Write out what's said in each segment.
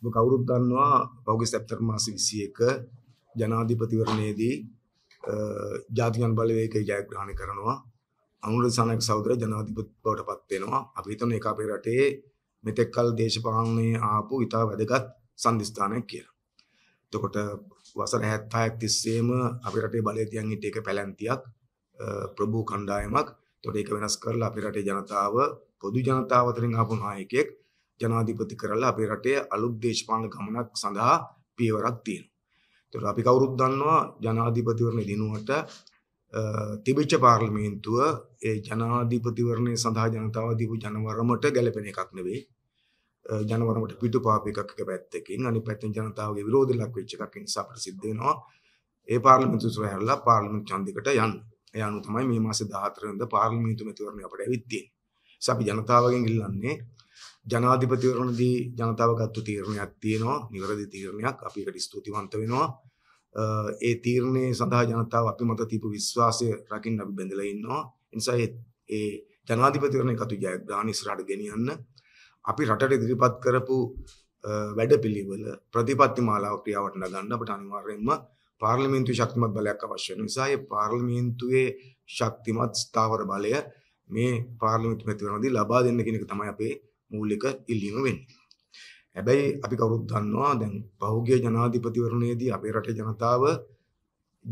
ඔබ කවුරුත් දන්නවා පහුගිය සැප්තැම්බර් මාසේ 21 ජනාධිපතිවරණයේදී ජාතිකයන් බලවේගය ජයග්‍රහණය කරනවා අනුර සනක සහෝදර ජනාධිපති බවට පත් වෙනවා අපි හිතමු ඒක අපේ රටේ මෙතෙක් කල දේශපාලනයේ ආපු ඉතා වැදගත් සම්දිස්ථානයක් කියලා. එතකොට වසර 76ක් තිස්සේම අපේ රටේ බලය තියන් හිටිය එක පැලැන්තියක් ප්‍රභූ කණ්ඩායමක්. එතකොට ඒක වෙනස් කරලා අපේ රටේ ජනතාව පොදු ජනතාව අතරින් ආපු නායකයෙක් ජනාධිපති කරලා අපේ රටේ අලුත් දේශපාලන ගමනක් සඳහා පියවරක් තියෙනවා. ඒතර අපි කවුරුත් දන්නවා ජනාධිපතිවරණ දිනුවට තිබිච්ච පාර්ලිමේන්තුව ඒ ජනාධිපතිවරණය සඳහා ජනතාව දීපු ජනවරමට ගැලපෙන එකක් නෙවෙයි. ජනවරමට පිටුපාප එකක පැත්තකින් අනිත් පැත්තෙන් ජනතාවගේ විරෝධය ලක් වෙච්ච එකක් නිසා අපිට සිද්ධ වෙනවා. ඒ පාර්ලිමේන්තු සුරහැරලා පාර්ලිමේන්තු ඡන්දයකට යන්න. ඒ අනුව තමයි මේ මාසේ 14 වෙනිදා පාර්ලිමේන්තු මැතිවරණය අපිට ඇවිත් තියෙන්නේ. අපි ජනතාවගෙන් ඉල්ලන්නේ ජනාධිපතිවරණදී ජනතාවගත්තු තීරණයක් තියෙනවා නිවැරදි තීරණයක් අපි ඒකට ස්තුතිවන්ත වෙනවා ඒ තීරණය සඳහා ජනතාව අපි මත තිබු විශ්වාසය රකින්න අපි බැඳලා ඉන්නවා නිසා ඒ ජනාධිපතිවරණය කතු ජයග්‍රහණ ඉස්සරහට ගෙනියන්න අපි රටට ඉදිරිපත් කරපු වැඩපිළිවෙල ප්‍රතිපත්ති මාලාව ක්‍රියාවට නගන්න අපට අනිවාර්යයෙන්ම පාර්ලිමේන්තුවේ ශක්තිමත් බලයක් අවශ්‍ය වෙන නිසා ඒ පාර්ලිමේන්තුවේ ශක්තිමත් ස්ථාවර බලය මේ පාර්ලිමේන්තු මැතිවරණදී ලබා දෙන්න කියන එක තමයි අපේ මූලික ඉල්ලීම වෙන්නේ. හැබැයි අපි කවුරුත් දන්නවා දැන් පහුගිය ජනාධිපතිවරණයේදී අපේ රටේ ජනතාව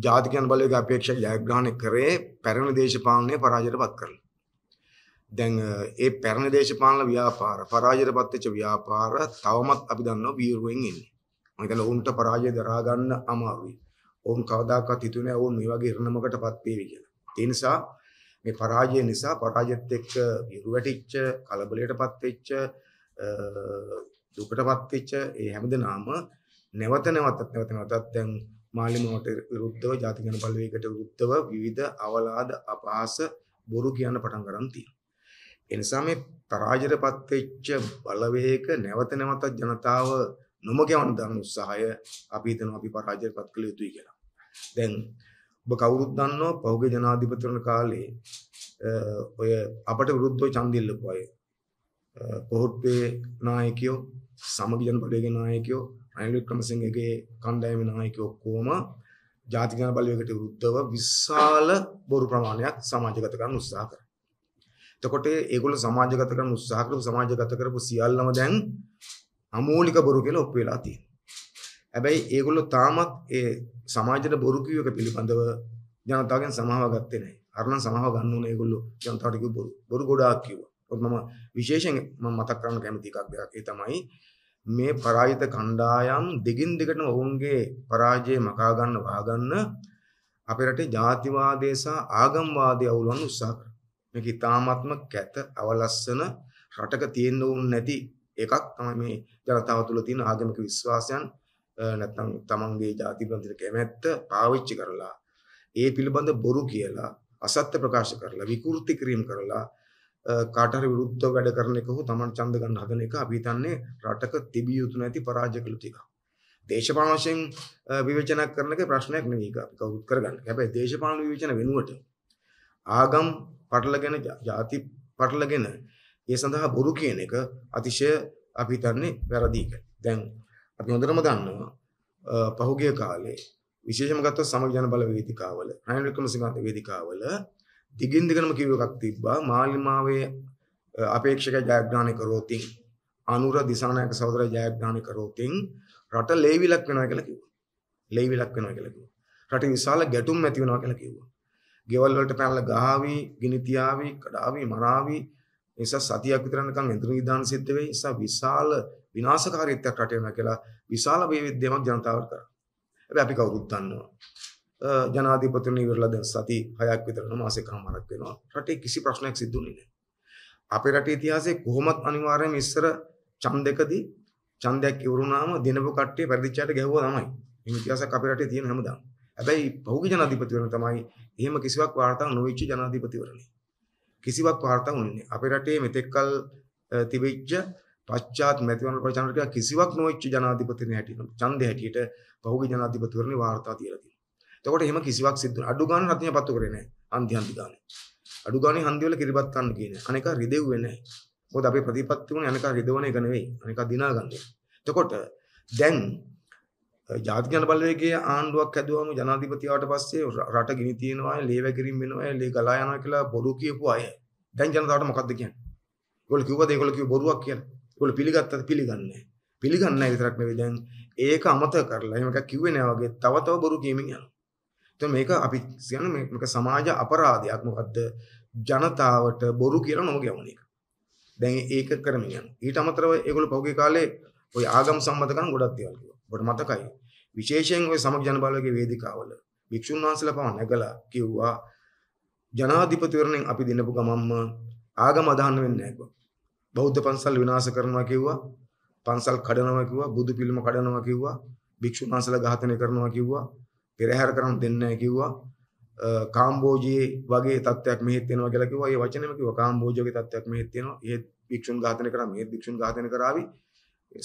ජාතිකයන් බලවේග අපේක්ෂා ජයග්‍රහණය කරේ පැරණි දේශපාලනය පරාජයටපත් කරලා. දැන් ඒ පැරණි දේශපාලන ව්‍යාපාර පරාජයටපත් වෙච්ච ව්‍යාපාර තවමත් අපි දන්නවා වීරුවෙන් ඉන්නේ. මම හිතන්නේ ඔවුන්ට පරාජය දරා ගන්න අමාරුයි. ඔවුන් කවදාකවත් හිතුවේ නැහැ ඔවුන් මේ වගේ ඉරණමකටපත් වේවි කියලා. ඒ නිසා මේ පරාජය නිසා පරාජයත් එක්ක ඉරු වැටිච්ච කලබලයටපත් වෙච්ච දුකටපත් වෙච්ච ඒ හැමදෙනාම නැවත නැවතත් නැවත නැවතත් දැන් මාලිමාවට විරුද්ධව ජාතික ජන පළවේගයට විරුද්ධව විවිධ අවලාද අපහාස බොරු කියන පටන් ගන්න තියෙනවා. ඒ නිසා මේ පරාජයටපත් වෙච්ච බලවේග නැවත නැවතත් ජනතාව නොමග යවන උත්සාහය අපි හිතනවා අපි පරාජයටපත් කළ යුතුයි කියලා. දැන් ඔබ කවුරුත් දන්නවා පහුගිය ජනාධිපතිවරණ කාලේ ඔය අපට විරුද්ධව ඡන්දිල්ලපු අය කොහොට්ටේ නායකයෝ සමගි ජනපදයේ නායකයෝ අනිල් වික්‍රමසිංහගේ කණ්ඩායමේ නායකයෝ ඔක්කොම ජාතික ජන බලවේගයට විරුද්ධව විශාල බොරු ප්‍රමාණයක් සමාජගත කරන්න උත්සාහ කරා. එතකොට ඒගොල්ලෝ සමාජගත කරන්න උත්සාහ කරපු සමාජගත කරපු සියල්ලම දැන් අමූලික බොරු කියලා ඔප්පු වෙලා තියෙනවා. හැබැයි ඒගොල්ලෝ තාමත් ඒ සමාජයට බොරු කියව එක පිළිබඳව ජනතාවගෙන් සමාව ගත්තේ නැහැ. අරනම් සමාව ගන්න ඕනේ ඒගොල්ලෝ ජනතාවට කිව්ව බොරු. බොරු ගොඩාක් කිව්වා. ඔත් මම විශේෂයෙන් මම මතක් කරන්න කැමති එකක් දෙයක් ඒ තමයි මේ පරාජිත කණ්ඩායම් දෙකින් දෙකටම ඔවුන්ගේ පරාජය මකා ගන්න වහ ගන්න අපේ රටේ ජාතිවාදය සහ ආගම්වාදය අවුලවන්න උත්සාහ කරනවා. මේක ඉතාමත්ම කැත අවලස්සන රටක තියෙන්න ඕනේ නැති එකක් තමයි මේ ජනතාව තුළ තියෙන ආගමික විශ්වාසයන් නැත්නම් තමන්ගේ ජාතිපන්තිර කැමැත්ත පාවිච්චි කරලා ඒ පිළිබඳ බොරු කියලා අසත්‍ය ප්‍රකාශ කරලා විකෘති කිරීම කරලා කාට හරි විරුද්ධව වැඩ කරන එක හෝ තමන් ඡන්ද ගන්න හදන එක අපි හිතන්නේ රටක තිබිය යුතු නැති පරාජයකලු ටිකක්. දේශපාලන වශයෙන් විවේචනය කරන එක ප්‍රශ්නයක් නෙවෙයි ඒක අපි කවුරුත් කරගන්න. හැබැයි දේශපාලන විවේචන වෙනුවට ආගම් පටලගෙන ಜಾති පටලගෙන ඒ සඳහා බොරු කියන එක අතිශය අපි හිතන්නේ වැරදි දැන් අපි හොඳටම දන්නවා පහුගිය කාලේ විශේෂම ගත්තොත් සමග ජන බල වේදිකාවල රනිල් වික්‍රමසිංහ වේදිකාවල දිගින් දිගටම කිව්ව එකක් තිබ්බා මාලිමාවේ අපේක්ෂක ජයග්‍රහණය කරෝතින් අනුර දිසානායක සහෝදර ජයග්‍රහණය කරෝතින් රට ලේවිලක් වෙනවා කියලා කිව්වා. ලේවිලක් වෙනවා කියලා කිව්වා. රට විශාල ගැටුම් ඇති වෙනවා කියලා කිව්වා. ගෙවල් වලට පැනලා ගහાવી, ගිනි තියාවි, කඩාවි, මරාවි. නිසා සතියක් විතර නිකන් ඉදිරි දාන සිද්ධ වෙයි. නිසා විශාල විනාශකාරීත්වයක් රට වෙනවා කියලා විශාල වේවිද්‍යමක් ජනතාවට කරා. හැබැයි අපි කවුරුත් දන්නවා. ජනාධිපතිතුමනි ඉවරලා දැන් සති 6ක් විතර මාසෙකමාරක් වෙනවා. රටේ කිසි ප්‍රශ්නයක් සිද්ධුනේ නැහැ. අපේ රටේ ඉතිහාසයේ කොහොමත් අනිවාර්යයෙන්ම ඉස්සර ඡන්දකදී ඡන්දයක් ඉවරුනාම දිනපු කට්ටිය පරිදිච්චයට ගැහුවා තමයි. මේ ඉතිහාසයක් අපේ රටේ තියෙන හැමදාම. හැබැයි පහුගිය ජනාධිපතිවරණ තමයි එහෙම කිසිවක් වාර්තා නොවිච්ච ජනාධිපතිවරණේ. කිසිවක් වාර්තා වුණේ නැහැ. අපේ රටේ මෙතෙක්කල් තිබෙච්ච පශ්චාත් මැතිවරණ ප්‍රචාරක කිසිවක් නොවෙච්ච ජනාධිපතිවරණ හැටියට ඡන්දේ හැටියට පහුගිය ජනාධිපතිවරණේ වාර්තා තියලා තියෙනවා. එතකොට එහෙම කිසිවක් සිද්ධු අඩු ගන්න රත්නිය පත්තු කරේ නැහැ. අන්ති අන්ති ගානේ. අඩු ගානේ හන්දි වල කිරිබත් කන්න කියන්නේ. අනේක රිදෙව්වේ නැහැ. මොකද අපේ ප්‍රතිපත්ති වුණේ අනේක රිදවන එක නෙවෙයි. අනේක දිනා ගන්න. එතකොට දැන් ජාතික ජන බලවේගයේ ආණ්ඩුවක් හැදුවම ජනාධිපතිවට පස්සේ රට ගිනි තියනවා, ලේ වැගිරීම් වෙනවා, ලේ ගලා යනවා කියලා බොරු කියපු අය. දැන් ජනතාවට මොකද්ද කියන්නේ? ඒගොල්ලෝ කිව්වද ඒගොල්ලෝ කිව්ව බොරුවක් කියලා? ඒගොල්ලෝ පිළිගත්තද පිළිගන්නේ පිළිගන්නේ නැහැ විතරක් නෙවෙයි දැන් ඒක අමතක කරලා එහෙම එකක් කිව්වේ නෑ වගේ තව තව බොරු කියමින් යනවා. එතකොට මේක අපි කියන්නේ මේක සමාජ අපරාධයක් මොකද්ද? ජනතාවට බොරු කියලා නොම ගැවුන එක. දැන් ඒක කරමින් යනවා. ඊට අමතරව ඒගොල්ලෝ පහුගිය කාලේ ওই ආගම් සම්බන්ධ කරන ගොඩක් දේවල් කිව්වා. ඔබට මතකයි. විශේෂයෙන් ওই සමග ජන බලවේගයේ වේදිකාවල භික්ෂුන් වහන්සේලා පවා නැගලා කිව්වා ජනාධිපතිවරණයෙන් අපි දිනපු ගමම්ම ආගම අදහන්න වෙන්නේ නැහැ කිව්වා. බෞද්ධ පන්සල් විනාශ කරනවා කිව්වා. පන්සල් කඩනවා කිව්වා. බුදු පිළිම කඩනවා කිව්වා. භික්ෂුන් වහන්සේලා ඝාතනය කරනවා කිව්වා. පෙරහැර කරන්න දෙන්නේ නැහැ කිව්වා. කාම්බෝජයේ වගේ තත්ත්වයක් මෙහෙත් තියෙනවා කියලා කිව්වා. ඒ වචනේම කිව්වා කාම්බෝජයේ වගේ තත්ත්වයක් මෙහෙත් තියෙනවා. ඒත් භික්ෂුන් ඝාතනය කරා මෙහෙත් භික්ෂුන් ඝාතනය කරાવી.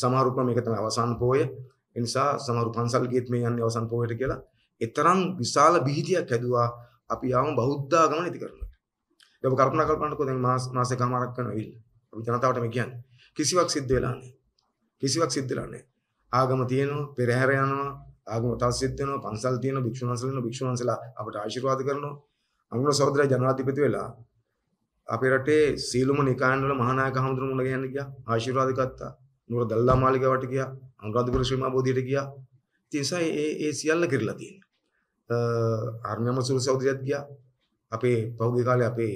සමහරුක්ම මේක තමයි අවසාන පෝය. ඒ නිසා සමහරු පන්සල් ගියත් මේ යන්නේ අවසාන පෝයට කියලා. එතරම් විශාල බිහිතියක් ඇදුවා අපි ආවම බෞද්ධ ආගම නැති කරනකොට. ඒක කල්පනා කල්පනා කරනකොට දැන් මාස මාසකමාරක් කරනවා ඉන්නේ. අපි ජනතාවට මේ කියන්නේ. කිසිවක් සිද්ධ වෙලා නැහැ. කිසිවක් සිද්ධ වෙලා නැහැ. ආගම තියෙනවා, පෙරහැර යනවා, ආගම තව සිද්ධ වෙනවා, පන්සල් තියෙනවා, භික්ෂුවන්සලා ඉන්නවා, භික්ෂුවන්සලා අපට ආශිර්වාද කරනවා. අඟුල සහෝදරයා ජනාධිපති වෙලා අපේ රටේ සීලුම නිකායන් වල මහානායක හඳුරු මුණ ගියන්න ගියා. ආශිර්වාද ගත්තා. නුර දල්ලා මාලිගාවට ගියා. අනුරාධපුර ශ්‍රී මහා බෝධියට ගියා. ඉතින් සයි ඒ ඒ සියල්ල කරලා තියෙනවා. අ ආර්මියම සුර සහෝදරයාත් ගියා. අපේ පහුගිය කාලේ අපේ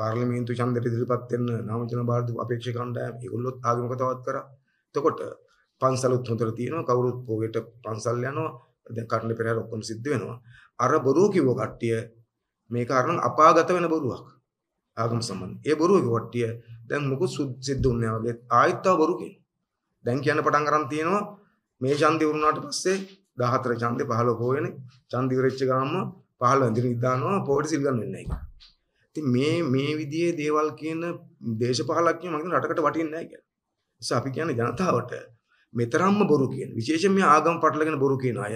පාර්ලිමේන්තු ඡන්දයට ඉදිරිපත් වෙන්න නාමචන බාරද අපේක්ෂක කණ්ඩායම ඒගොල්ලොත් ආගමක තවත් කරා. එතකොට පන්සලුත් හොඳට තියෙනවා කවුරුත් පොගෙට පන්සල් යනවා දැන් කර්ණ පෙරහැර ඔක්කොම සිද්ධ වෙනවා. අර බොරුව කිව්ව කට්ටිය මේක අරන් අපාගත වෙන බොරුවක්. ආගම සම්බන්ධ. ඒ බොරුව කිව්ව කට්ටිය දැන් මොකද සිද්ධ වුණේ වගේ ආයෙත් තව බොරු කියනවා. දැන් කියන්න පටන් ගන්න තියෙනවා මේ ඡන්දය වුණාට පස්සේ 14 ඡන්දේ 15 පොයනේ ඡන්දි වෙච්ච ගාම 15 ඉඳින් ඉඳනවා පොඩි සිල් ගන්න වෙන්නේ නැහැ. ඉතින් මේ මේ විදිහේ දේවල් කියන දේශපාලඥයෝ මම කියන රටකට වටින්නේ නැහැ කියලා. නිසා අපි කියන්නේ ජනතාවට මෙතරම්ම බොරු කියන විශේෂයෙන් මේ ආගම් පටලගෙන බොරු කියන අය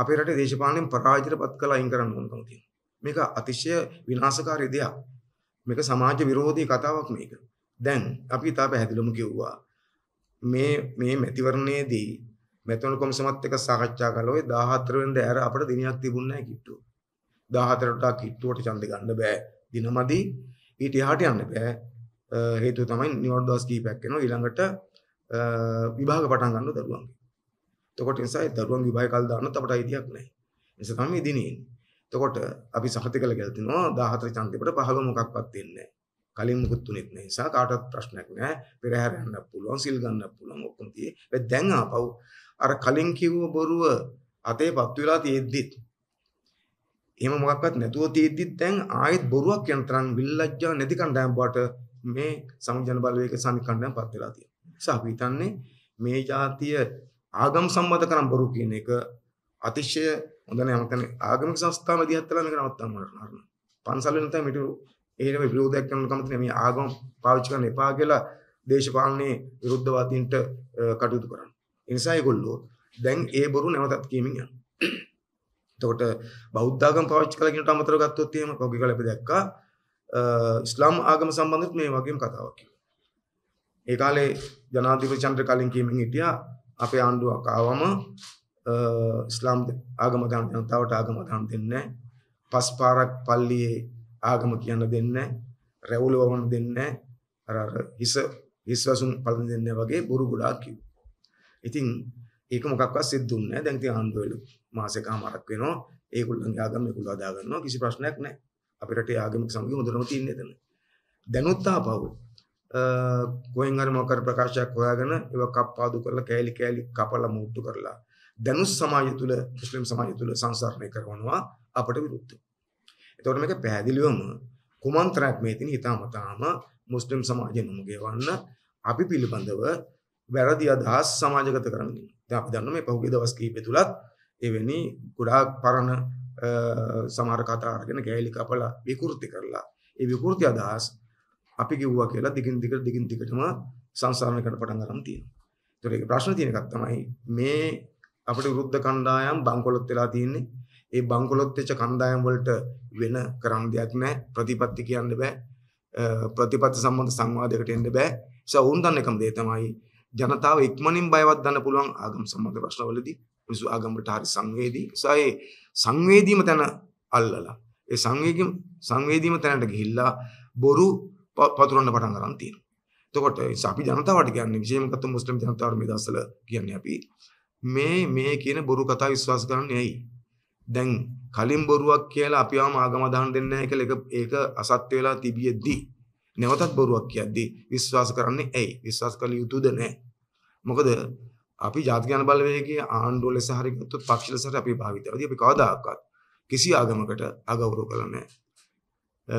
අපේ රටේ දේශපාලනයෙන් පරාජිතපත් කළා අයින් කරන්න ඕනකම තියෙනවා. මේක අතිශය විනාශකාරී දෙයක්. මේක සමාජ විරෝධී කතාවක් මේක. දැන් අපි තා පැහැදිලිවම කිව්වා මේ මේ මැතිවරණයේදී මැතිවරණ කොමිසමත් එක්ක සාකච්ඡා කළා ඔය 14 වෙනිදා ඇර අපිට දිනයක් තිබුණ නැහැ කිට්ටුව. 14ට කිට්ටුවට ඡන්ද ගන්න බෑ. දිනමදි ඊට එහාට යන්න බෑ. හේතුව තමයි නිවර්ඩ් දවස් කීපයක් එනවා ඊළඟට විභාග පටන් ගන්න දරුවන්ගේ. එතකොට නිසා දරුවන් විභාග කල් දාන්නත් අපට අයිතියක් නැහැ. ඒ නිසා තමයි දිනේ. එතකොට අපි සහතික කළ කියලා තිනවා 14 චන්දේකට 15 මොකක්වත් දෙන්නේ නැහැ. කලින් මුකුත් තුනෙත් නැහැ. නිසා කාටවත් ප්‍රශ්නයක් නැහැ. පෙරහැර යන්න පුළුවන්, සිල් ගන්න පුළුවන් ඔක්කොම තියෙයි. දැන් ආපහු අර කලින් කිව්ව බොරුව අතේ පත් වෙලා තියෙද්දිත් එහෙම මොකක්වත් නැතුව තියෙද්දිත් දැන් ආයෙත් බොරුවක් යන තරම් විල්ලජ්ජා නැති කණ්ඩායම් බවට මේ සමජන බලවේග සමීකරණයක් පත් වෙලා තියෙනවා. ඒ නිසා අපි හිතන්නේ මේ જાතිය ආගම් සම්මත කරන් බොරු කියන එක අතිශය හොඳ නෑ මම කියන්නේ ආගමික සංස්ථාන දිහත්ලා මේක නවත්තන්න ඕන. පන්සල් වෙන තමයි මිටු එහෙම විරෝධයක් කරන කමතිනේ මේ ආගම පාවිච්චි කරන්න එපා කියලා දේශපාලනයේ විරුද්ධවාදීන්ට කටයුතු කරන්න. ඒ නිසා ඒගොල්ලෝ දැන් ඒ බොරු නැවතත් කියමින් යනවා. එතකොට බෞද්ධාගම පාවිච්චි කළා කියනට අමතරව ගත්තොත් එහෙම කෝකේ කාලේ අපි දැක්කා ඉස්ලාම් ආගම සම්බන්ධව මේ වගේම කතාවක් කියනවා. ඒ කාලේ ජනාධිපති චන්ද්‍ර කලින් කියමින් හිටියා අපේ ආණ්ඩුවක් ආවම ඉස්ලාම් ආගම ගන්න ජනතාවට ආගම ගන්න දෙන්නේ පස් පාරක් පල්ලියේ ආගම කියන්න දෙන්නේ රැවුල වවන්න දෙන්නේ අර අර හිස හිස්වසුන් පලඳින් දෙන්නේ වගේ බොරු ගොඩාක් කිව්වා. ඉතින් ඒක මොකක්වත් සිද්ධුන්නේ නැහැ. දැන් ඉතින් ආණ්ඩුවලු මාසකමාරක් වෙනවා ඒගොල්ලන්ගේ ආගම ඒගොල්ලෝ අදා ගන්නවා කිසි ප්‍රශ්නයක් නැහැ අපේ රටේ ආගමික සමගිය හොඳටම තියන්නේ එතන දැනුත් ආපහු කොහෙන් හරි මොකක් ප්‍රකාශයක් හොයාගෙන ඒවා කප්පාදු කරලා කෑලි කෑලි කපලා මූට්ටු කරලා දැනුත් සමාජය තුල මුස්ලිම් සමාජය තුල සංසරණය කරනවා අපට විරුද්ධව. එතකොට මේක පැහැදිලිවම කුමන්ත්‍රාක් මේ තියෙන හිතාමතාම මුස්ලිම් සමාජය නුමුගෙවන්න අපි පිළිබඳව වැරදි අදහස් සමාජගත කරමින් ඉන්නවා. දැන් අපි දන්නවා මේ පහුගිය දවස් කිහිපය තුලත් එවැනි ගොඩාක් පරණ සමහර කතා අරගෙන කෑලි කපලා විකෘති කරලා ඒ විකෘති අදහස් අපි කිව්වා කියලා දිගින් දිගට දිගින් දිගටම සංසාරණය කරන්න පටන් ගන්න තියෙනවා. ඒතර ඒක ප්‍රශ්න තියෙන එකක් තමයි මේ අපිට විරුද්ධ කණ්ඩායම් බංකොලොත් වෙලා තියෙන්නේ. ඒ බංකොලොත් වෙච්ච කණ්ඩායම් වලට වෙන කරන්න දෙයක් නැහැ. ප්‍රතිපත්ති කියන්න බෑ. ප්‍රතිපත්ති සම්බන්ධ සංවාදයකට එන්න බෑ. ඒසාවුන් දන්න එකම දේ තමයි ජනතාව ඉක්මනින් බයවත් ගන්න පුළුවන් ආගම් සම්බන්ධ ප්‍රශ්නවලදී මිනිස්සු ආගමකට හරි සංවේදී. නිසා ඒ සංවේදීම තැන අල්ලලා ඒ සංවේගීම සංවේදීම තැනට ගිහිල්ලා බොරු පතුරන්න පටන් ගන්න තියෙනවා. එතකොට අපි ජනතාවට කියන්නේ විශේෂම කතු මුස්ලිම් ජනතාවට මේ දවස්වල කියන්නේ අපි මේ මේ කියන බොරු කතා විශ්වාස කරන්නේ ඇයි? දැන් කලින් බොරුවක් කියලා අපිවම ආගම දාන්න දෙන්නේ නැහැ කියලා ඒක අසත්‍ය වෙලා තිබියදී නැවතත් බොරුවක් කියද්දී විශ්වාස කරන්නේ ඇයි? විශ්වාස කළ යුතුද නැහැ? මොකද අපි ජාතික ජන බලවේගයේ ආණ්ඩුව ලෙස හරි ගත්තොත් පක්ෂ ලෙස හරි අපි භාවිතවදී අපි කවදාකවත් කිසි ආගමකට අගෞරව කළා නැහැ.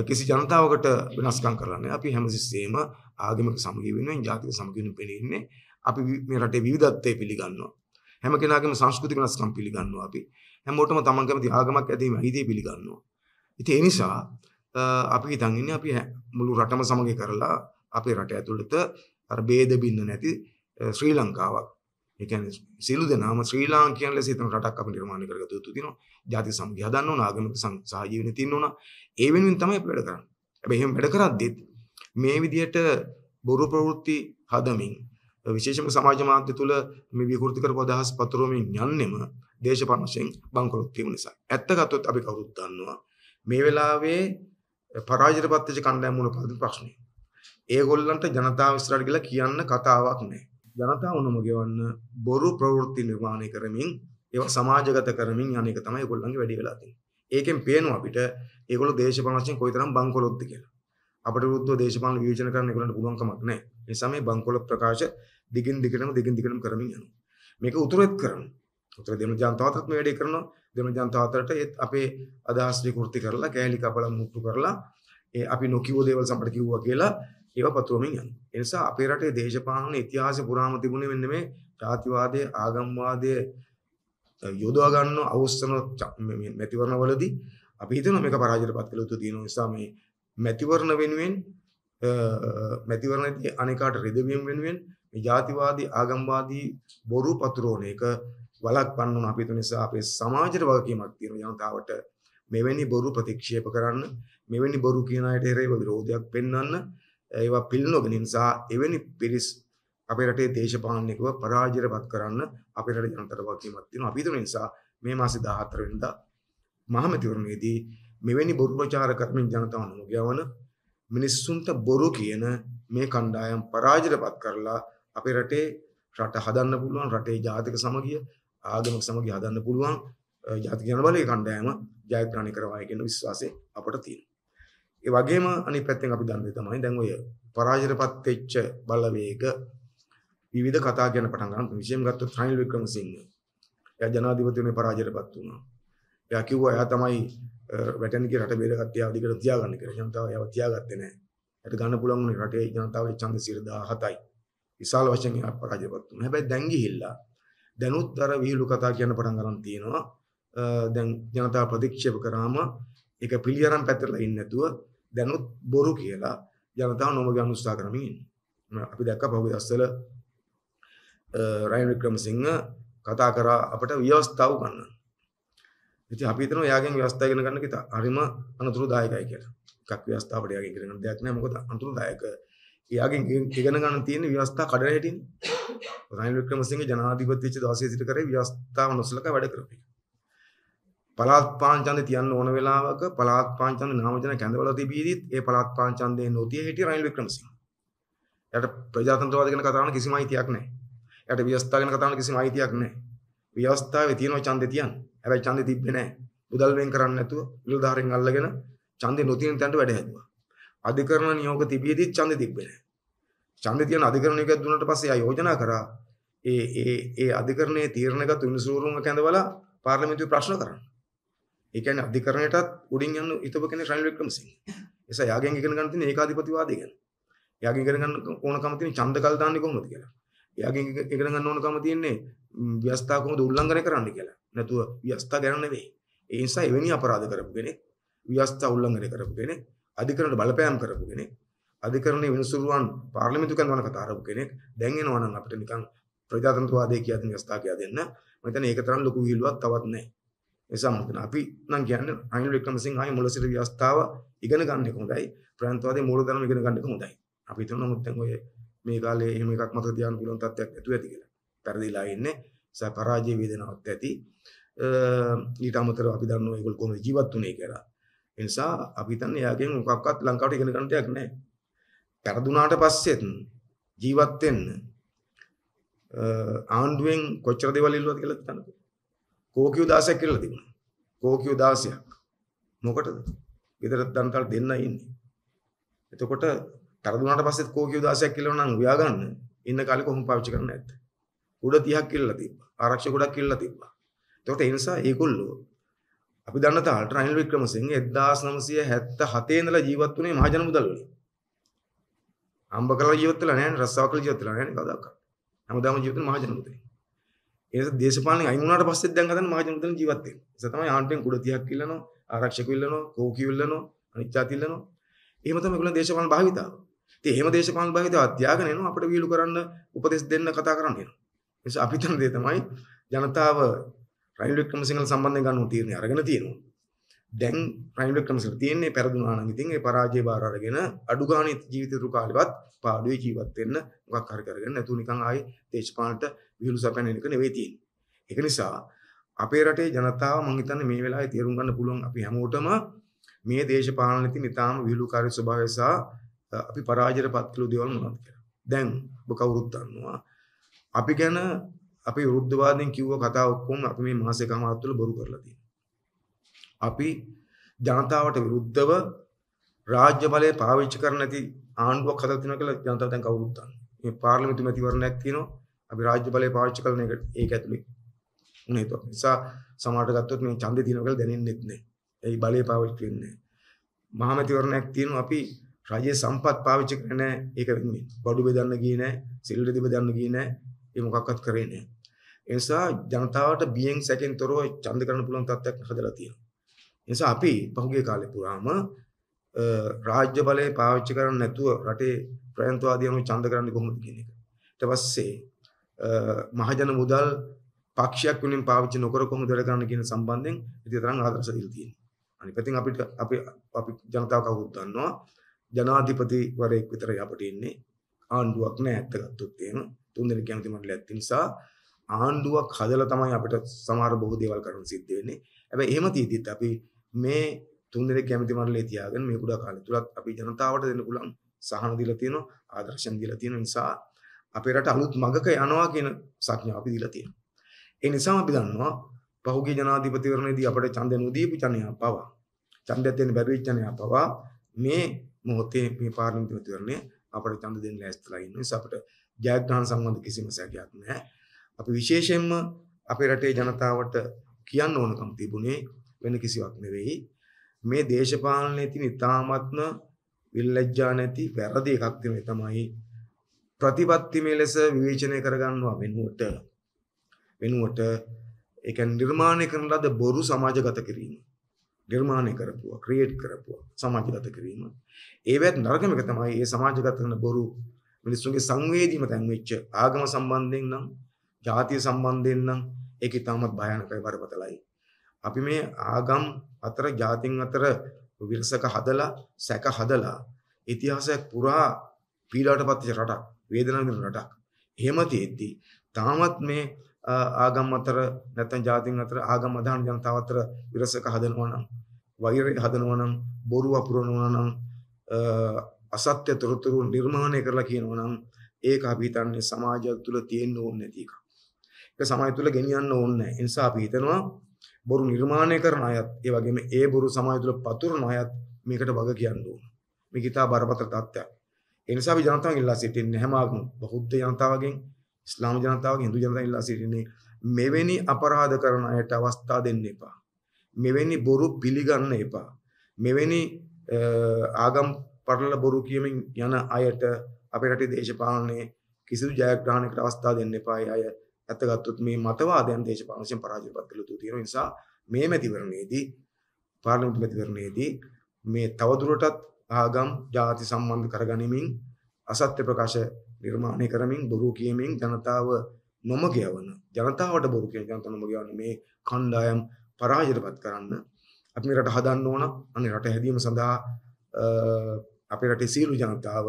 කිසි ජනතාවකට වෙනස්කම් කරලා නැහැ. අපි හැමතිස්සෙම ආගමික සමගිය වෙනුවෙන් ජාතික සමගිය වෙනුවෙන් පෙනීන්නේ අපි මේ රටේ විවිධත්වය පිළිගන්නවා. හැම කෙනාගේම සංස්කෘතික වෙනස්කම් පිළිගන්නවා අපි. හැමෝටම තමන් කැමති ආගමක් ඇතිවීම අයිතිය පිළිගන්නවා. ඉතින් ඒ නිසා අපි හිතන් ඉන්නේ අපි මුළු රටම සමගිය කරලා අපේ රට ඇතුළත අර ભેද බින්න නැති ශ්‍රී ලංකාවක් එකන සිලු දෙනාම ශ්‍රී ලාංකයන් ලෙස හිතන රටක් අපි නිර්මාණය කරගත යුතු තියෙනවා. ಜಾති සමගිය හදන්න ඕන, ආගමික සහජීවනය තියෙන්න ඕන. ඒ වෙනුවෙන් තමයි අපි වැඩ කරන්නේ. හැබැයි එහෙම වැඩ කරද්දිත් මේ විදියට බොරු ප්‍රවෘත්ති හදමින් විශේෂම සමාජ මාධ්‍ය තුල මේ විකෘති කරපු අදහස් පතරවමින් යන්නෙම දේශපාලන වශයෙන් බංකොලොත් වීම නිසා. ඇත්ත ගත්තොත් අපි කවුරුත් දන්නවා මේ වෙලාවේ පරාජයට පත්වෙච්ච කණ්ඩායම මුණ පාදින ප්‍රශ්නේ. ඒගොල්ලන්ට ජනතාව ඉස්සරහට ගිහලා කියන්න කතාවක් නැහැ. ජනතාව නොම ගෙවන්න බොරු ප්‍රවෘත්ති නිර්මාණය කරමින් ඒවා සමාජගත කරමින් යන එක තමයි ඒගොල්ලන්ගේ වැඩි වෙලා තියෙන්නේ. ඒකෙන් පේනවා අපිට ඒගොල්ලෝ දේශපාලන වශයෙන් කොයිතරම් බංකොලොත්ද කියලා. අපට විරුද්ධව දේශපාලන විවේචන කරන්න ඒගොල්ලන්ට පුළුවන් කමක් නැහැ. ඒ නිසා මේ බංකොලොත් ප්‍රකාශ දිගින් දිගටම දිගින් දිගටම කරමින් යනවා. මේක උතුරෙත් කරනවා. උතුර දෙමළ ජනතාවටත් මේ වැඩේ කරනවා. දෙමළ ජනතාව අතරට ඒත් අපේ අදහස් විකෘති කරලා කෑලි කපලා මුට්ටු කරලා ඒ අපි නොකියුව දේවල් සම්පට කිව්වා කියලා ඒවා පතුරමින් යනවා. ඒ නිසා අපේ රටේ දේශපාලන ඉතිහාසය පුරාම තිබුණේ මෙන්න මේ ජාතිවාදය, ආගම්වාදය යොදවා ගන්න අවස්ථන මැතිවරණවලදී අපි හිතනවා මේක පරාජයටපත් කළ යුතු තියෙන නිසා මේ මැතිවරණ වෙනුවෙන් මැතිවරණදී අනේකාට රිදවීම වෙනුවෙන් මේ ජාතිවාදී ආගම්වාදී බොරු පතුරවන එක වළක්වන්න ඕන අපි නිසා අපේ සමාජයට වගකීමක් තියෙනවා ජනතාවට මෙවැනි බොරු ප්‍රතික්ෂේප කරන්න මෙවැනි බොරු කියන අයට එරෙහිව විරෝධයක් පෙන්වන්න ඒවා පිළි නොගෙන නිසා එවැනි පිරිස් අපේ රටේ දේශපාලනිකව පරාජයටපත් කරන්න අපේ රටේ ජනතාවට වගකීමක් තියෙනවා. අපි ඒ නිසා මේ මාසේ 14 වෙනිදා මහමැතිවරණයේදී මෙවැනි බොරු ප්‍රචාර කරමින් ජනතාව නුගයවන මිනිස්සුන්ට බොරු කියන මේ කණ්ඩායම් පරාජයටපත් කරලා අපේ රටේ රට හදන්න පුළුවන් රටේ ජාතික සමගිය ආගමික සමගිය හදන්න පුළුවන් ජාතික ජනබලයේ කණ්ඩායම ජයග්‍රහණය කරවයි කියන විශ්වාසය අපට තියෙනවා. ඒ වගේම අනිත් පැත්තෙන් අපි දන්නේ තමයි දැන් ඔය පරාජයටපත් වෙච්ච බලවේග විවිධ කතා කියන පටන් ගන්න විශේෂයෙන් ගත්තොත් රනිල් වික්‍රමසිංහ එයා ජනාධිපතිවරුනේ පරාජයටපත් වුණා. එයා කිව්වා එයා තමයි වැටෙන කී රට බේරගත්තේ ආව දිගට තියාගන්න කියලා. ජනතාව එයාව තියාගත්තේ නැහැ. එයාට ගන්න පුළුවන් වුණේ රටේ ජනතාවගේ ඡන්ද 17යි. විශාල වශයෙන් එයා පරාජයටපත් වුණා. හැබැයි දැන් ගිහිල්ලා දැනුත් අර විහිළු කතා කියන පටන් ගන්න තියෙනවා. දැන් ජනතාව ප්‍රතික්ෂේප කරාම ඒක පිළියරම් පැත්තට ඉන්නේ නැතුව දැනුත් බොරු කියලා ජනතාව නොමග උත්සාහ කරමින් ඉන්නවා. අපි දැක්කා පහුගිය දවස්වල රයින් වික්‍රමසිංහ කතා කරා අපට ව්‍යවස්ථාව ගන්න. ඉතින් අපි හිතනවා යාගෙන් ව්‍යවස්ථා ඉගෙන ගන්න කිතා හරිම අනුතුරුදායකයි කියලා. එකක් ව්‍යවස්ථාවට යාගෙන් ඉගෙන ගන්න දෙයක් නෑ මොකද අනුතුරුදායක. යාගෙන් ඉගෙන ගන්න තියෙන ව්‍යවස්ථා කඩන හැටිනේ. රයින් වික්‍රමසිංහ ජනාධිපති වෙච්ච දවසේ සිට කරේ ව්‍යවස්ථාව නොසලකා වැඩ කරපු එක. පලාත් පාංචන්දය තියන්න ඕන වෙලාවක පලාත් පාංචන්ද නාමජන කැඳවල තිබීදීත් ඒ පලාත් පාංචන්දේ නොතිය හිටිය රනිල් වික්‍රමසිංහ. එයාට ප්‍රජාතන්ත්‍රවාද ගැන කතා කරන කිසිම අයිතියක් නැහැ. එයාට ව්‍යවස්ථාව ගැන කතා කරන කිසිම අයිතියක් නැහැ. ව්‍යවස්ථාවේ තියෙන ඡන්දේ තියන්න. හැබැයි ඡන්දේ තිබ්බේ නැහැ. මුදල් වෙන් කරන්නේ නැතුව නිලධාරීන් අල්ලගෙන ඡන්දේ නොතියන තැනට වැඩ හැදුවා. අධිකරණ නියෝග තිබීදීත් ඡන්දේ තිබ්බේ නැහැ. ඡන්දේ තියන අධිකරණයකට දුන්නට පස්සේ ආ යෝජනා කරා ඒ ඒ ඒ අධිකරණයේ තීරණගත උණුසුරුම කැඳවලා පාර්ලිමේන්තුවේ ප්‍රශ්න කරන්න. ඒකන අධිකරණයටත් උඩින් යන්න ඉතප කෙන ශයිල් වික්‍රමසි එස යාගෙන් ඉගෙන ගන්න තියෙන ඒකාධිපතිවාදී ගැන යාගෙන් ඉගෙන ගන්න ඕනකම තියෙන ඡන්දකල් දාන්නේ කොහොමද කියලා යාගෙන් ඉගෙන ගන්න ඕනකම තියෙන්නේ ව්‍යවස්ථා කොහොමද උල්ලංඝනය කරන්න කියලා නැතුව ව්‍යවස්ථා ගැන නෙවෙයි ඒ නිසා එවැනි අපරාධ කරපු කෙනෙක් ව්‍යවස්ථා උල්ලංඝනය කරපු කෙනෙක් අධිකරණයට බලපෑම් කරපු කෙනෙක් අධිකරණයේ විනිසුරුවන් පාර්ලිමේන්තු කරන කතා කරපු කෙනෙක් දැන් එනවා නම් අපිට නිකන් ප්‍රජාතන්ත්‍රවාදය කියදින ව්‍යවස්ථා කියලා දෙන්න මම හිතන්නේ ඒක තරම් ලොකු විහිළුවක් තවත් නැහැ නිසා මුතුන අපි නම් කියන්නේ අයින් වික්‍රමසිංහගේ මුල සිට ව්‍යවස්ථාව ඉගෙන ගන්න එක හොඳයි. ප්‍රාන්තවාදී මූලධර්ම ඉගෙන ගන්න එක හොඳයි. අපි හිතන නමුත් දැන් ඔය මේ කාලේ එහෙම එකක් මතක තියාගන්න පුළුවන් තත්ත්වයක් නැතුව ඇති කියලා. පෙරදිලා ඉන්නේ. නිසා පරාජය වේදනාවක් ඇති. ඊට අමතරව අපි දන්නවා ඒගොල්ලෝ කොහොමද ජීවත් වුනේ කියලා. ඒ නිසා අපි හිතන්නේ එයාගෙන් මොකක්වත් ලංකාවට ඉගෙන ගන්න දෙයක් නැහැ. පෙරදුනාට පස්සෙත් ජීවත් වෙන්න ආණ්ඩුවෙන් කොච්චර දේවල් ඉල්ලුවද කියලා හිතන්න පුළුවන්. කෝකියු 16ක් කියලා තිබුණා. කෝකියු 16ක්. මොකටද? ගෙදරට දන්තල් දෙන්න ඉන්නේ. එතකොට තරදුනාට පස්සෙත් කෝකියු 16ක් කියලා නම් උයා ගන්න ඉන්න කාලේ කොහොම පාවිච්චි කරන්නේ නැද්ද? උඩ 30ක් කියලා තිබ්බා. ආරක්ෂක ගොඩක් කියලා තිබ්බා. එතකොට ඒ නිසා ඒගොල්ලෝ අපි දන්න තාලට රනිල් වික්‍රමසිංහ 1977 ඉඳලා ජීවත් වුණේ මහජන මුදල් වලින්. අම්බ කරලා ජීවත් වෙලා නැහැ නේ රස්සාව කරලා ජීවත් වෙලා නැහැ නේ කවදාකවත්. හැමදාම ජීවිතේ මහජන මුදලෙන්. ඒ දේශපාලනේ අයින් වුණාට පස්සෙත් දැන් හදන මහජන මුදලින් ජීවත් වෙනවා. ඒ නිසා තමයි ආණ්ඩුවෙන් කුඩ 30ක් ඉල්ලනවා, ආරක්ෂක ඉල්ලනවා, කෝකි ඉල්ලනවා, අනිත් ජාති ඉල්ලනවා. එහෙම තමයි ඒගොල්ලෝ දේශපාලන භාවිතාව. ඉතින් එහෙම දේශපාලන භාවිතාව අධ්‍යාගෙන එනවා අපිට වීලු කරන්න උපදෙස් දෙන්න කතා කරන්න එනවා. ඒ නිසා අපිටම දේ තමයි ජනතාව රනිල් වික්‍රමසිංහල සම්බන්ධයෙන් ගන්න තීරණය අරගෙන තියෙනවා. දැන් ප්‍රයිම්ලක් කමසල තියන්නේ පැරදුනාන ඉතින් ඒ පරාජය බාර අරගෙන අඩු ගාණ ජීවිත තුරු කාලෙවත් පාඩුවේ ජීවත් වෙන්න මොකක් හරි කරගෙන නැතු නිකන් ආයි දේශපාලනට විහිළු සපයන එක නෙවෙයි තියෙන්නේ ඒක නිසා අපේ රටේ ජනතාව මම හිතන්නේ මේ වෙලාවේ තේරුම් ගන්න පුළුවන් අපි හැමෝටම මේ දේශපාලන නීති නිතාම විහිළුකාරී ස්වභාවය සහ අපි පරාජයට පත් කළු දේවල් මොනවද කියලා දැන් ඔබ කවුරුත් දන්නවා අපි ගැන අපේ විරුද්ධවාදීන් කිව්ව කතා ඔක්කොම අපි මේ මාසෙක මාස තුළ බොරු කරලා තියෙනවා අපි ජනතාවට විරුද්ධව රාජ්‍ය බලය පාවිච්චි කරන්න නැති ආණ්ඩුවක් හදලා තියෙනවා කියලා ජනතාව දැන් කවුරුත් දන්නේ. මේ පාර්ලිමේන්තු මැතිවරණයක් තියෙනවා. අපි රාජ්‍ය බලය පාවිච්චි කරන එක ඒක ඇතුලේ උනේ ඒක නිසා සමහරට ගත්තොත් මේ ඡන්දේ තියෙනවා කියලා දැනෙන්නෙත් නැහැ. ඒ බලය පාවිච්චි වෙන්නේ නැහැ. මහා මැතිවරණයක් තියෙනවා අපි රජයේ සම්පත් පාවිච්චි කරන්නේ නැහැ. ඒක වෙන්නේ. බඩු බෙදන්න ගියේ නැහැ. සිල් රෙදි බෙදන්න ගියේ නැහැ. ඒ මොකක්වත් කරේ නැහැ. ඒ නිසා ජනතාවට බියෙන් සැකෙන් තොරව ඡන්ද කරන්න පුළුවන් තත්ත්වයක් හදලා තියෙනවා. නිසා අපි පහුගිය කාලේ පුරාම රාජ්‍ය බලය පාවිච්චි කරන්නේ නැතුව රටේ ප්‍රයන්තවාදී අනුව ඡන්ද කරන්නේ කොහොමද කියන එක. ඊට පස්සේ මහජන මුදල් පක්ෂයක් වෙනින් පාවිච්චි නොකර කොහොමද වැඩ කරන්න කියන සම්බන්ධයෙන් ඉතින් තරම් ආදර්ශ දෙල් තියෙනවා. අනිත් පැත්තෙන් අපිට අපි අපි ජනතාව කවුරුත් දන්නවා ජනාධිපතිවරයෙක් විතරයි අපිට ඉන්නේ. ආණ්ඩුවක් නෑ ඇත්ත ගත්තොත් එහෙම. තුන්දෙනෙක් කැමති මණ්ඩලයක් තියෙන නිසා ආණ්ඩුවක් හදලා තමයි අපිට සමහර බොහෝ දේවල් කරන්න සිද්ධ වෙන්නේ. හැබැයි එහෙම තියෙද්දිත් අපි මේ තුන් දෙනෙක් කැමති මණ්ඩලේ තියාගෙන මේ කුඩා කාලේ තුලත් අපි ජනතාවට දෙන්න පුළුවන් සහන දීලා තියෙනවා ආදර්ශන දීලා තියෙන නිසා අපේ රට අලුත් මගක යනවා කියන සංඥාව අපි දීලා තියෙනවා. ඒ නිසා අපි දන්නවා පහුගිය ජනාධිපතිවරණයේදී අපට ඡන්දය නොදීපු ජනයා පවා ඡන්දයක් දෙන්න බැරි ජනයා පවා මේ මොහොතේ මේ පාර්ලිමේන්තුවරණය අපට ඡන්ද දෙන්න ලෑස්තිලා ඉන්න නිසා අපට ජයග්‍රහණ සම්බන්ධ කිසිම සැකයක් නැහැ. අපි විශේෂයෙන්ම අපේ රටේ ජනතාවට කියන්න ඕනකම තිබුණේ වෙන කිසිවක් නෙවෙයි. මේ දේශපාලනයේ තියෙන ඉතාමත්ම විල්ලැජ්ජා නැති වැරදි එකක් නෙවෙයි තමයි ප්‍රතිපත්තිමය ලෙස විවේචනය කරගන්නවා වෙනුවට වෙනුවට ඒ කියන්නේ නිර්මාණය කරන ලද බොරු සමාජගත කිරීම නිර්මාණය කරපුවා ක්‍රියේට් කරපුවා සමාජගත කිරීම ඒවත් නරකම එක තමයි ඒ සමාජගත කරන බොරු මිනිස්සුන්ගේ සංවේදීම තැන් වෙච්ච ආගම සම්බන්ධයෙන් නම් ජාතිය සම්බන්ධයෙන් නම් ඒක ඉතාමත් භයානකයි බරපතලයි අපි මේ ආගම් අතර ජාතින් අතර විරසක හදලා සැක හදලා ඉතිහාසයක් පුරා පීඩාවටපත් රටක් වේදනාවකින් රටක් එහෙම තියෙද්දි තාමත් මේ ආගම් අතර නැත්නම් ජාතින් අතර ආගම් අදහන ජනතාව අතර විරසක හදනවා නම් වෛරය හදනවා නම් බොරු වපුරනවා නම් අසත්‍ය තොරතුරු නිර්මාණය කරලා කියනවා නම් ඒක අපි හිතන්නේ සමාජය තුළ තියෙන්න ඕනේ නැති එකක්. ඒක සමාජය තුළ ගෙනියන්න ඕනේ නැහැ. ඒ නිසා අපි හිතනවා බොරු නිර්මාණය කරන අයත් ඒ වගේම ඒ බොරු සමාජය තුළ පතුරන අයත් මේකට වග කියන්න ඕන. මේක ඉතා බරපතල තත්ත්වයක්. ඒ නිසා අපි ජනතාවගෙන් ඉල්ලා සිටින්නේ හැමෝම බෞද්ධ ජනතාවගෙන් ඉස්ලාම ජනතාවගෙන් හින්දු ජනතාවගෙන් ඉල්ලා සිටින්නේ මෙවැනි අපරාධ කරන අයට අවස්ථා දෙන්න එපා. මෙවැනි බොරු පිළිගන්න එපා. මෙවැනි ආගම් පටල බොරු කියමින් යන අයට අපේ රටේ දේශපාලනයේ කිසිදු ජයග්‍රහණයකට අවස්ථා දෙන්න එපා. අය ඇත්ත ගත්තොත් මේ මතවාදයන් දේශපාලන විසින් පරාජයපත් කළ යුතු තියෙන නිසා මේ මැතිවරණයේදී පාර්ලිමේන්තු මැතිවරණයේදී මේ තවදුරටත් ආගම් ජාති සම්බන්ධ කරගනිමින් අසත්‍ය ප්‍රකාශ නිර්මාණය කරමින් බොරු කියමින් ජනතාව නොම ගියවන ජනතාවට බොරු කියන ජනතාව නොම ගියවන මේ කණ්ඩායම් පරාජයටපත් කරන්න අපි රට හදන්න ඕන අනේ රට හැදීම සඳහා අපේ රටේ සියලු ජනතාව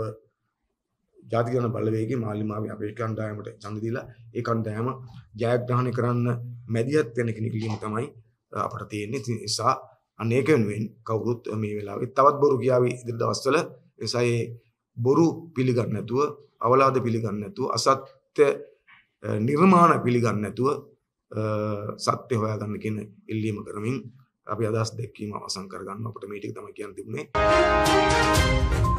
ජාතිකරණ බලවේගේ මාලිමාවේ අපේ කණ්ඩායමට ඡන්ද දීලා ඒ කණ්ඩායම ජයග්‍රහණය කරන්න මැදිහත් වෙන කෙනෙක් ලියන තමයි අපට තියෙන්නේ. ඒ නිසා අන්න ඒක වෙනුවෙන් කවුරුත් මේ වෙලාවේ තවත් බොරු කියාවි ඉදිරි දවස්වල නිසා ඒ බොරු පිළිගන්නේ නැතුව අවලාද පිළිගන්නේ නැතුව අසත්‍ය නිර්මාණ පිළිගන්නේ නැතුව සත්‍ය හොයාගන්න කියන ඉල්ලීම කරමින් අපි අදහස් දැක්වීම අවසන් කරගන්න අපිට මේ ටික තමයි කියන්න තිබුණේ.